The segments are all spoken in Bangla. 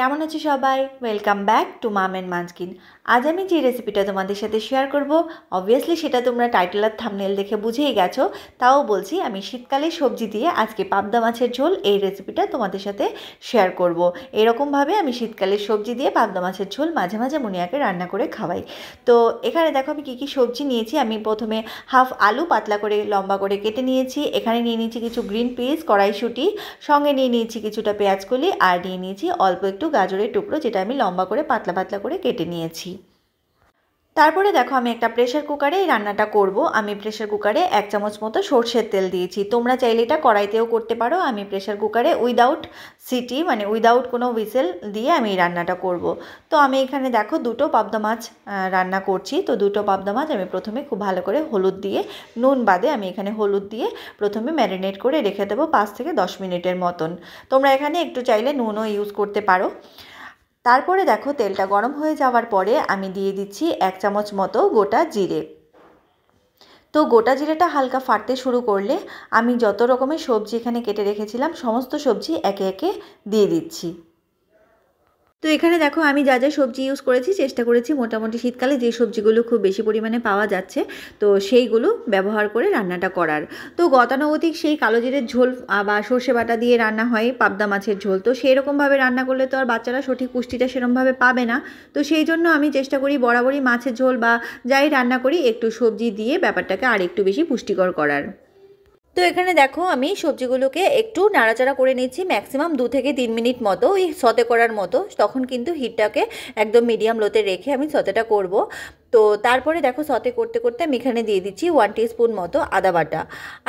কেমন আছে সবাই welcome back to mom and munchkin আজ আমি যে রেসিপিটা তোমাদের সাথে শেয়ার করব অবভিয়াসলি সেটা তোমরা টাইটেল আর থামনেল দেখে বুঝেই গেছো তাও বলছি আমি শীতকালে সবজি দিয়ে আজকে পাবদা মাছের ঝোল এই রেসিপিটা তোমাদের সাথে শেয়ার করব। এরকমভাবে আমি শীতকালে সবজি দিয়ে পাবদা মাছের ঝোল মাঝে মাঝে মুনিয়াকে রান্না করে খাওয়াই তো এখানে দেখো আমি কী কী সবজি নিয়েছি আমি প্রথমে হাফ আলু পাতলা করে লম্বা করে কেটে নিয়েছি এখানে নিয়ে নিয়েছি কিছু গ্রিন পিস কড়াইশুটি সঙ্গে নিয়ে নিয়েছি কিছুটা পেঁয়াজকলি আর নিয়ে নিয়েছি অল্প একটু গাজরের টুকরো যেটা আমি লম্বা করে পাতলা পাতলা করে কেটে নিয়েছি তারপরে দেখো আমি একটা প্রেশার কুকারে এই রান্নাটা করব আমি প্রেশার কুকারে এক চামচ মতো সর্ষের তেল দিয়েছি তোমরা চাইলে এটা কড়াইতেও করতে পারো আমি প্রেশার কুকারে উইদাউট সিটি মানে উইদাউট কোনো হুইসেল দিয়ে আমি রান্নাটা করব তো আমি এখানে দেখো দুটো পাবদা মাছ রান্না করছি তো দুটো পাবদা মাছ আমি প্রথমে খুব ভালো করে হলুদ দিয়ে নুন বাদে আমি এখানে হলুদ দিয়ে প্রথমে ম্যারিনেট করে রেখে দেবো পাঁচ থেকে দশ মিনিটের মতন তোমরা এখানে একটু চাইলে নুনও ইউজ করতে পারো তারপরে দেখো তেলটা গরম হয়ে যাওয়ার পরে আমি দিয়ে দিচ্ছি এক চামচ মতো গোটা জিরে তো গোটা জিরেটা হালকা ফাটতে শুরু করলে আমি যত রকমের সবজি এখানে কেটে রেখেছিলাম সমস্ত সবজি একে একে দিয়ে দিচ্ছি তো এখানে দেখো আমি যা যা সবজি ইউজ করেছি চেষ্টা করেছি মোটামুটি শীতকালে যে সবজিগুলো খুব বেশি পরিমাণে পাওয়া যাচ্ছে তো সেইগুলো ব্যবহার করে রান্নাটা করার তো গতানুগতিক সেই কালো জিরের ঝোল বা সর্ষে বাটা দিয়ে রান্না হয় পাবদা মাছের ঝোল তো সেই রকমভাবে রান্না করলে তো আর বাচ্চারা সঠিক পুষ্টিটা সেরমভাবে পাবে না তো সেই জন্য আমি চেষ্টা করি বরাবরই মাছের ঝোল বা যাই রান্না করি একটু সবজি দিয়ে ব্যাপারটাকে আর একটু বেশি পুষ্টিকর করার তো এখানে দেখো আমি সবজিগুলোকে একটু নাড়াচাড়া করে নিচ্ছি ম্যাক্সিমাম দু থেকে তিন মিনিট মতো ওই সতে করার মতো তখন কিন্তু হিটটাকে একদম মিডিয়াম লোতে রেখে আমি সতেটা করব তো তারপরে দেখো সতে করতে করতে আমি এখানে দিয়ে দিচ্ছি ওয়ান স্পুন মতো আদা বাটা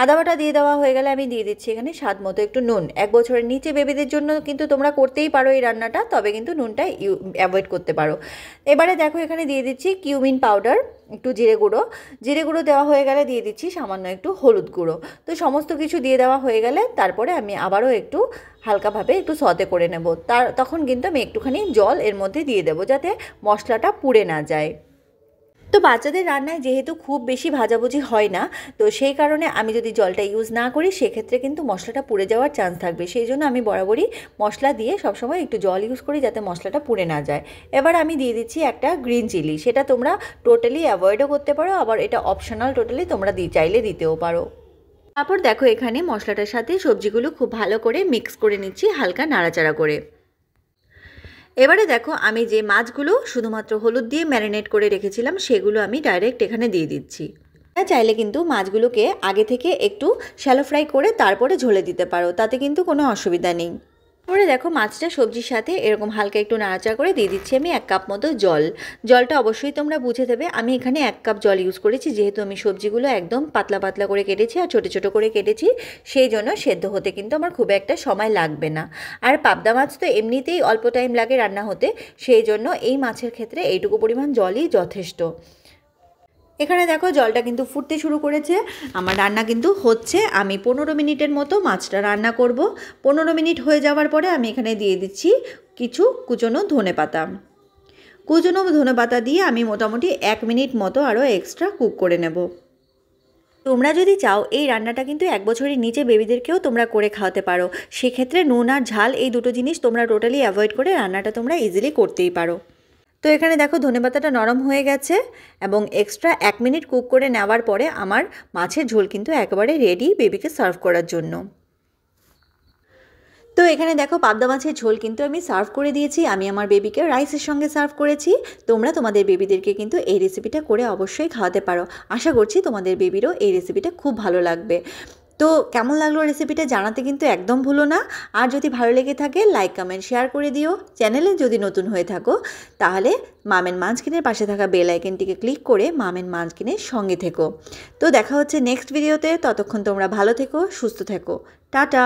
আদা বাটা দিয়ে দেওয়া হয়ে গেলে আমি দিয়ে দিচ্ছি এখানে স্বাদ মতো একটু নুন এক বছরের নিচে বেবিদের জন্য কিন্তু তোমরা করতেই পারো এই রান্নাটা তবে কিন্তু নুনটা ইউ অ্যাভয়েড করতে পারো এবারে দেখো এখানে দিয়ে দিচ্ছি কিউমিন পাউডার একটু জিরে গুঁড়ো জিরে গুঁড়ো দেওয়া হয়ে গেলে দিয়ে দিচ্ছি সামান্য একটু হলুদ গুঁড়ো তো সমস্ত কিছু দিয়ে দেওয়া হয়ে গেলে তারপরে আমি আবারও একটু হালকাভাবে একটু সতে করে নেব তার তখন কিন্তু আমি একটুখানি জল এর মধ্যে দিয়ে দেবো যাতে মশলাটা পুড়ে না যায় তো বাচ্চাদের রান্নায় যেহেতু খুব বেশি ভাজাভুজি হয় না তো সেই কারণে আমি যদি জলটা ইউজ না করি সেক্ষেত্রে কিন্তু মশলাটা পুড়ে যাওয়ার চান্স থাকবে সেই জন্য আমি বরাবরই মশলা দিয়ে সবসময় একটু জল ইউজ করি যাতে মশলাটা পুড়ে না যায় এবার আমি দিয়ে দিচ্ছি একটা গ্রিন চিলি সেটা তোমরা টোটালি অ্যাভয়েডও করতে পারো আবার এটা অপশনাল টোটালি তোমরা দি চাইলে দিতেও পারো তারপর দেখো এখানে মশলাটার সাথে সবজিগুলো খুব ভালো করে মিক্স করে নিচ্ছি হালকা নাড়াচাড়া করে এবারে দেখো আমি যে মাছগুলো শুধুমাত্র হলুদ দিয়ে ম্যারিনেট করে রেখেছিলাম সেগুলো আমি ডাইরেক্ট এখানে দিয়ে দিচ্ছি হ্যাঁ চাইলে কিন্তু মাছগুলোকে আগে থেকে একটু শ্যালো ফ্রাই করে তারপরে ঝোলে দিতে পারো তাতে কিন্তু কোনো অসুবিধা নেই তারপরে দেখো মাছটা সবজির সাথে এরকম হালকা একটু নাড়াচাড়া করে দিয়ে দিচ্ছি আমি এক কাপ মতো জল জলটা অবশ্যই তোমরা বুঝে দেবে আমি এখানে এক কাপ জল ইউজ করেছি যেহেতু আমি সবজিগুলো একদম পাতলা পাতলা করে কেটেছি আর ছোটো ছোটো করে কেটেছি সেই জন্য সেদ্ধ হতে কিন্তু আমার খুব একটা সময় লাগবে না আর পাবদা মাছ তো এমনিতেই অল্প টাইম লাগে রান্না হতে সেই জন্য এই মাছের ক্ষেত্রে এইটুকু পরিমাণ জলই যথেষ্ট এখানে দেখো জলটা কিন্তু ফুটতে শুরু করেছে আমার রান্না কিন্তু হচ্ছে আমি পনেরো মিনিটের মতো মাছটা রান্না করব পনেরো মিনিট হয়ে যাওয়ার পরে আমি এখানে দিয়ে দিচ্ছি কিছু কুচনো ধনে পাতা কুচনো ধনে পাতা দিয়ে আমি মোটামুটি এক মিনিট মতো আরও এক্সট্রা কুক করে নেব তোমরা যদি চাও এই রান্নাটা কিন্তু এক বছরের নিচে বেবিদেরকেও তোমরা করে খাওয়াতে পারো সেক্ষেত্রে নুন আর ঝাল এই দুটো জিনিস তোমরা টোটালি অ্যাভয়েড করে রান্নাটা তোমরা ইজিলি করতেই পারো তো এখানে দেখো ধনেপাতাটা নরম হয়ে গেছে এবং এক্সট্রা এক মিনিট কুক করে নেওয়ার পরে আমার মাছের ঝোল কিন্তু একেবারে রেডি বেবিকে সার্ভ করার জন্য তো এখানে দেখো পাবদা মাছের ঝোল কিন্তু আমি সার্ভ করে দিয়েছি আমি আমার বেবিকে রাইসের সঙ্গে সার্ভ করেছি তোমরা তোমাদের বেবিদেরকে কিন্তু এই রেসিপিটা করে অবশ্যই খাওয়াতে পারো আশা করছি তোমাদের বেবিরও এই রেসিপিটা খুব ভালো লাগবে তো কেমন লাগলো রেসিপিটা জানাতে কিন্তু একদম ভুলো না আর যদি ভালো লেগে থাকে লাইক কমেন্ট শেয়ার করে দিও চ্যানেলে যদি নতুন হয়ে থাকো তাহলে মামেন মাঞ্চকিনের পাশে থাকা বেল আইকনটিকে ক্লিক করে মামেন মাঞ্চকিনের সঙ্গে থেকো তো দেখা হচ্ছে নেক্সট ভিডিওতে ততক্ষণ তোমরা ভালো থেকো সুস্থ থেকো টাটা